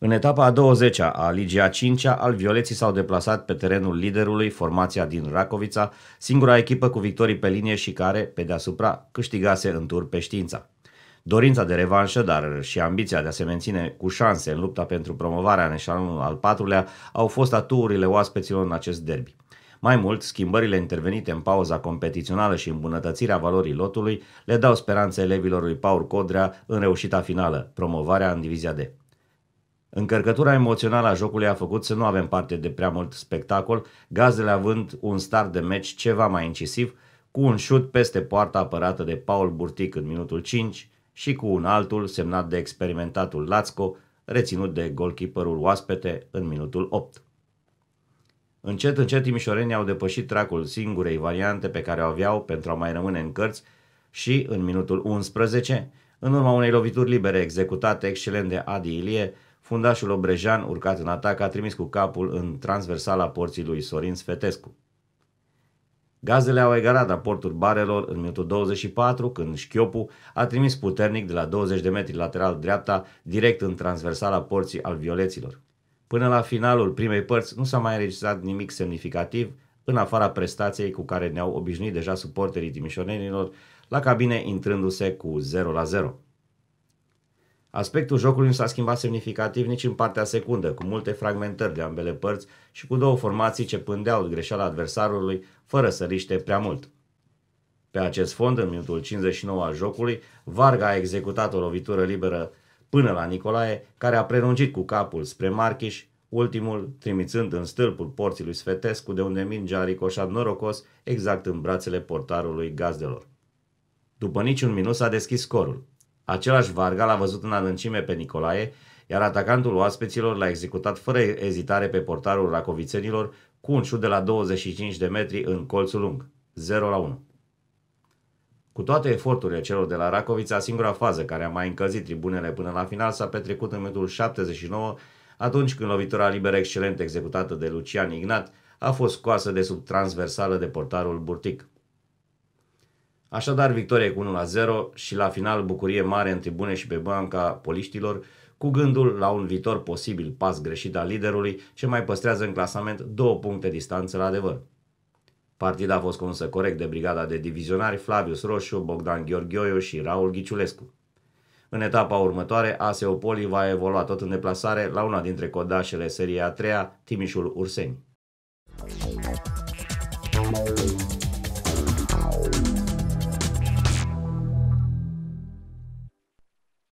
În etapa a 20-a a Ligii a 5-a, Violeții s-au deplasat pe terenul liderului, formația din Racovița, singura echipă cu victorii pe linie și care, pe deasupra, câștigase în tur pe știința. Dorința de revanșă, dar și ambiția de a se menține cu șanse în lupta pentru promovarea în eșalonul al patrulea au fost atuurile oaspeților în acest derby. Mai mult, schimbările intervenite în pauza competițională și îmbunătățirea valorii lotului le dau speranțe elevilor lui Paul Codrea în reușita finală, promovarea în divizia D. Încărcătura emoțională a jocului a făcut să nu avem parte de prea mult spectacol, gazdele având un start de meci ceva mai incisiv, cu un șut peste poarta apărată de Paul Burtic în minutul 5 și cu un altul semnat de experimentatul Lațco, reținut de golkeeperul oaspete în minutul 8. Încet, încet timișorenii au depășit tracul singurei variante pe care o aveau pentru a mai rămâne în cărți și, în minutul 11, în urma unei lovituri libere executate excelent de Adi Ilie, fundașul Obrejan, urcat în atac, a trimis cu capul în transversala porții lui Sorin Sfetescu. Gazele au egalat aportul barelor în minutul 24, când Șchiopu a trimis puternic de la 20 de metri lateral dreapta direct în transversala porții al violeților. Până la finalul primei părți nu s-a mai înregistrat nimic semnificativ, în afara prestației cu care ne-au obișnuit deja suporterii timișorenilor la cabine intrându-se cu 0 la 0. Aspectul jocului nu s-a schimbat semnificativ nici în partea secundă, cu multe fragmentări de ambele părți și cu două formații ce pândeau greșeala adversarului fără să riște prea mult. Pe acest fond, în minutul 59 al jocului, Varga a executat o lovitură liberă până la Nicolae, care a prelungit cu capul spre Marchiș, ultimul trimițând în stâlpul porții lui Sfetescu de unde mingea a ricoșat norocos exact în brațele portarului gazdelor. După niciun minut s-a deschis scorul. Același Varga l-a văzut în adâncime pe Nicolae, iar atacantul oaspeților l-a executat fără ezitare pe portarul racovițenilor cu un șut de la 25 de metri în colțul lung, 0 la 1. Cu toate eforturile celor de la Racovița, singura fază care a mai încălzit tribunele până la final s-a petrecut în minutul 79, atunci când lovitura liberă excelent executată de Lucian Ignat a fost scoasă de sub transversală de portarul Burtic. Așadar, victorie cu 1 0 și la final bucurie mare în tribune și pe banca poliștilor, cu gândul la un viitor posibil pas greșit al liderului ce mai păstrează în clasament două puncte distanță la adevăr. Partida a fost condusă corect de brigada de divizionari Flavius Roșu, Bogdan Gheorghioiu și Raul Ghiciulescu. În etapa următoare, Aseopoli va evolua tot în deplasare la una dintre codașele Serie a treia, Timișul Urseni.